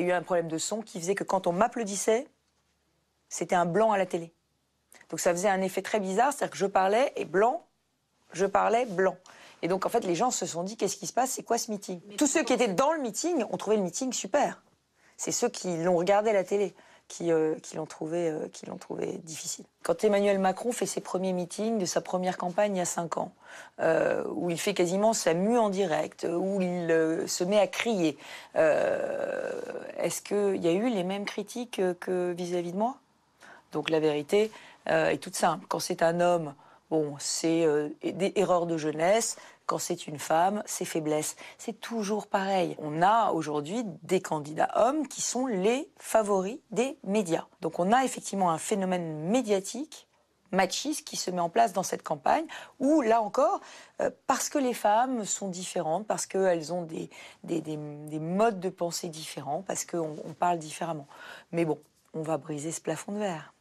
il y a eu un problème de son qui faisait que quand on m'applaudissait, c'était un blanc à la télé. Donc ça faisait un effet très bizarre, c'est-à-dire que je parlais et blanc, je parlais blanc. Et donc en fait, les gens se sont dit qu'est-ce qui se passe, c'est quoi ce meeting Tous ceux qui étaient dans le meeting ont trouvé le meeting super. C'est ceux qui l'ont regardé à la télé. Euh, euh, qui, l'ont trouvé, difficile. Quand Emmanuel Macron fait ses premiers meetings de sa première campagne il y a cinq ans, euh, où il fait quasiment sa mue en direct, où il se met à crier, est-ce qu'il y a eu les mêmes critiques que vis à -vis de moi Donc la vérité est toute simple. Quand c'est un homme Bon, c'est euh, des erreurs de jeunesse. Quand c'est une femme, c'est faiblesse. C'est toujours pareil. On a aujourd'hui des candidats hommes qui sont les favoris des médias. Donc on a effectivement un phénomène médiatique machiste qui se met en place dans cette campagne, où là encore, euh, parce que les femmes sont différentes, parce qu'elles ont des, modes de pensée différents, parce qu'on parle différemment. Mais bon, on va briser ce plafond de verre.